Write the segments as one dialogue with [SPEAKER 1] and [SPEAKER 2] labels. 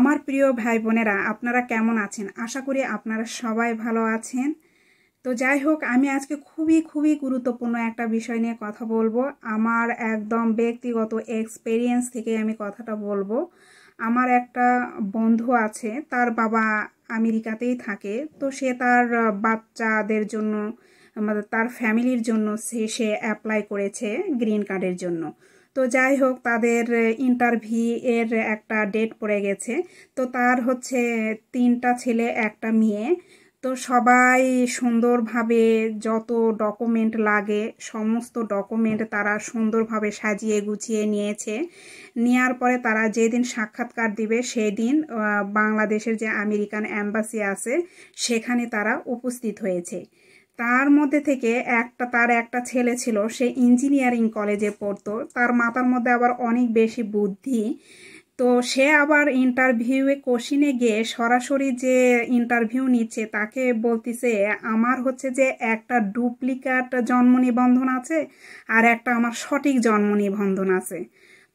[SPEAKER 1] আমার প্রিয় ভাই বোনেরা আপনারা কেমন আছেন আশা করি আপনারা সবাই ভালো আছেন তো যাই হোক আমি আজকে খুবই খুবই গুরুত্বপূর্ণ একটা বিষয় নিয়ে কথা বলবো আমার একদম ব্যক্তিগত এক্সপেরিয়েন্স থেকে আমি কথাটা বলবো আমার একটা বন্ধু আছে তার বাবা আমেরিকাতেই থাকে তো সে তার বাচ্চাদের জন্য আমাদের তার ফ্যামিলির জন্য সে সে অ্যাপ্লাই করেছে গ্রিন কার্ডের জন্য তো যাই হোক তাদের ইন্টারভিউ এর একটা ডেট পড়ে গেছে তো তার হচ্ছে তিনটা ছেলে একটা মেয়ে তো সবাই সুন্দরভাবে যত ডকুমেন্ট লাগে সমস্ত ডকুমেন্ট তারা সুন্দরভাবে সাজিয়ে গুছিয়ে নিয়েছে নেওয়ার পরে তারা যেদিন সাক্ষাৎকার দিবে সেই দিন বাংলাদেশের যে আমেরিকান অ্যাম্বাসি আছে সেখানে তারা উপস্থিত হয়েছে তার মধ্যে থেকে একটা তার একটা ছেলে ছিল সে ইঞ্জিনিয়ারিং কলেজে পড়তো তার মাথার মধ্যে আবার অনেক বেশি বুদ্ধি তো সে আবার ইন্টারভিউয়ে কোশিনে গিয়ে সরাসরি যে ইন্টারভিউ নিচ্ছে তাকে বলতিছে আমার হচ্ছে যে একটা ডুপ্লিকেট জন্ম নিবন্ধন আছে আর একটা আমার সঠিক জন্ম নিবন্ধন আছে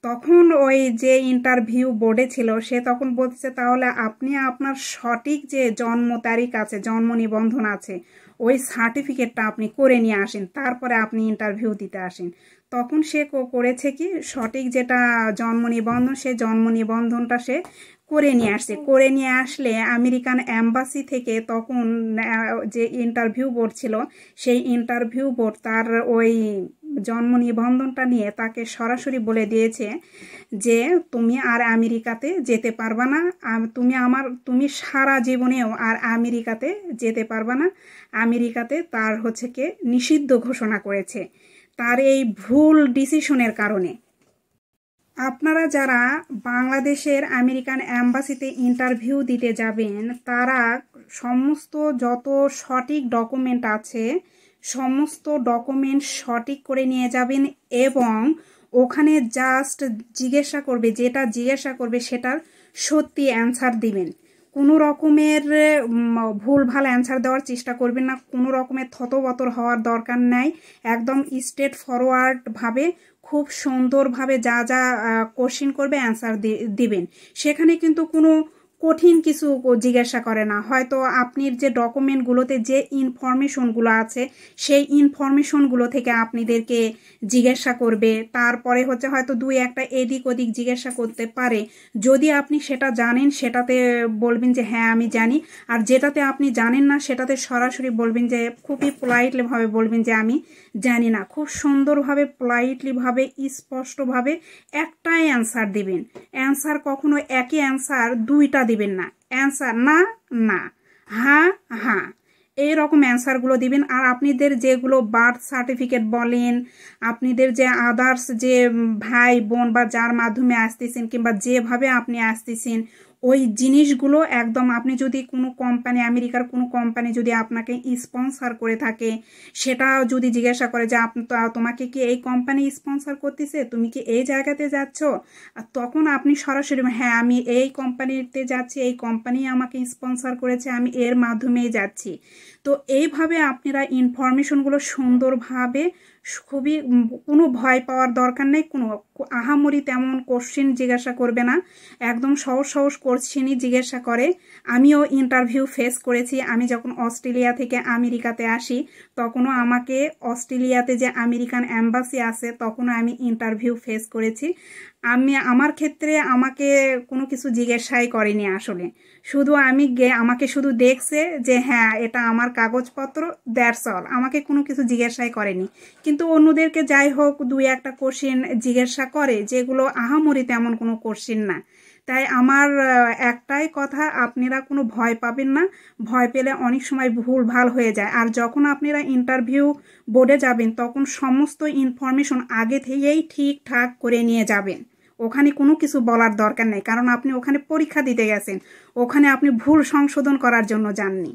[SPEAKER 1] তখন ওই যে ইন্টারভিউ বোর্ডে ছিল সে তখন বলছে তাহলে আপনি আপনার সঠিক যে জন্ম তারিখ আছে জন্ম নিবন্ধন আছে ওই সার্টিফিকেটটা আপনি করে নিয়ে আসেন তারপরে আপনি ইন্টারভিউ দিতে আসেন তখন সে করেছে কি সঠিক যেটা জন্ম নিবন্ধন সে জন্ম নিবন্ধনটা সে করে নিয়ে আসছে করে নিয়ে আসলে আমেরিকান অ্যাম্বাসি থেকে তখন যে ইন্টারভিউ বোর্ড ছিল সেই ইন্টারভিউ বোর্ড তার ওই জন্ম নিবন্ধনটা নিয়ে তাকে সরাসরি বলে দিয়েছে যে তুমি আর আমেরিকাতে যেতে পারবা না তুমি আমার তুমি সারা জীবনেও আর আমেরিকাতে যেতে পারবা না আমেরিকাতে তার হচ্ছে কে নিষিদ্ধ ঘোষণা করেছে তার এই ভুল ডিসিশনের কারণে আপনারা যারা বাংলাদেশের আমেরিকান অ্যাম্বাসিতে ইন্টারভিউ দিতে যাবেন তারা সমস্ত যত সঠিক ডকুমেন্ট আছে সমস্ত ডকুমেন্ট সঠিক করে নিয়ে যাবেন এবং ওখানে জাস্ট জিজ্ঞাসা করবে যেটা জিজ্ঞাসা করবে সেটার সত্যি অ্যান্সার দিবেন কোনো রকমের ভুলভাল অ্যান্সার দেওয়ার চেষ্টা করবেন না কোনো রকমের থতবতর হওয়ার দরকার নাই একদম স্টেট ফরওয়ার্ডভাবে খুব সুন্দরভাবে যা যা কোশ্চিন করবে অ্যান্সার দিবেন সেখানে কিন্তু কোনো কঠিন কিছু জিজ্ঞাসা করে না হয়তো আপনি যে ডকুমেন্টগুলোতে যে ইনফরমেশনগুলো আছে সেই ইনফরমেশনগুলো থেকে আপনাদেরকে জিজ্ঞাসা করবে তারপরে হচ্ছে হয়তো দুই একটা এদিক ওদিক জিজ্ঞাসা করতে পারে যদি আপনি সেটা জানেন সেটাতে বলবেন যে হ্যাঁ আমি জানি আর যেটাতে আপনি জানেন না সেটাতে সরাসরি বলবেন যে খুবই পোলাইটলিভাবে বলবেন যে আমি জানি না খুব সুন্দরভাবে পোলাইটলিভাবে স্পষ্টভাবে একটাই অ্যান্সার দিবেন অ্যান্সার কখনো একই অ্যান্সার দুইটা দিবেন না অ্যান্সার না না হ্যাঁ হ্যাঁ এই রকম অ্যান্সারগুলো দিবেন আর আপনাদের যেগুলো বার্থ সার্টিফিকেট বলেন আপনাদের যে আদার্স যে ভাই বোন বা যার মাধ্যমে আসতেছেন কিংবা যেভাবে আপনি আসতেছেন ওই জিনিসগুলো একদম আপনি যদি কোনো কোম্পানি আমেরিকার কোনো কোম্পানি যদি আপনাকে স্পন্সার করে থাকে সেটা যদি জিজ্ঞাসা করে যে তোমাকে কি এই কোম্পানি স্পন্সার করতেছে তুমি কি এই জায়গাতে যাচ্ছ তখন আপনি সরাসরি হ্যাঁ আমি এই কোম্পানিতে যাচ্ছি এই কোম্পানি আমাকে স্পন্সার করেছে আমি এর মাধ্যমেই যাচ্ছি তো এইভাবে আপনারা ইনফরমেশনগুলো সুন্দরভাবে খুবই কোনো ভয় পাওয়ার দরকার নেই কোনো আহামরি তেমন কোশ্চিন জিজ্ঞাসা করবে না একদম সহজ সহজ কোশ্চিনই জিজ্ঞাসা করে আমিও ইন্টারভিউ ফেস করেছি আমি যখন অস্ট্রেলিয়া থেকে আমেরিকাতে আসি তখনও আমাকে অস্ট্রেলিয়াতে যে আমেরিকান অ্যাম্বাসি আছে তখনও আমি ইন্টারভিউ ফেস করেছি আমি আমার ক্ষেত্রে আমাকে কোনো কিছু জিজ্ঞাসাই করেনি আসলে শুধু আমি গে আমাকে শুধু দেখছে যে হ্যাঁ এটা আমার কাগজপত্র দ্যাটস অল আমাকে কোনো কিছু জিজ্ঞাসাই করেনি কিন্তু অন্যদেরকে যাই হোক দুই একটা কোশ্চেন জিজ্ঞাসা পরীক্ষা করে যেগুলো আহামরি তেমন কোনো কোশ্চিন না তাই আমার একটাই কথা আপনারা কোনো ভয় পাবেন না ভয় পেলে অনেক সময় ভুল ভাল হয়ে যায় আর যখন আপনারা ইন্টারভিউ বোর্ডে যাবেন তখন সমস্ত ইনফরমেশন আগে থেকেই ঠিকঠাক করে নিয়ে যাবেন ওখানে কোনো কিছু বলার দরকার নেই কারণ আপনি ওখানে পরীক্ষা দিতে গেছেন ওখানে আপনি ভুল সংশোধন করার জন্য যাননি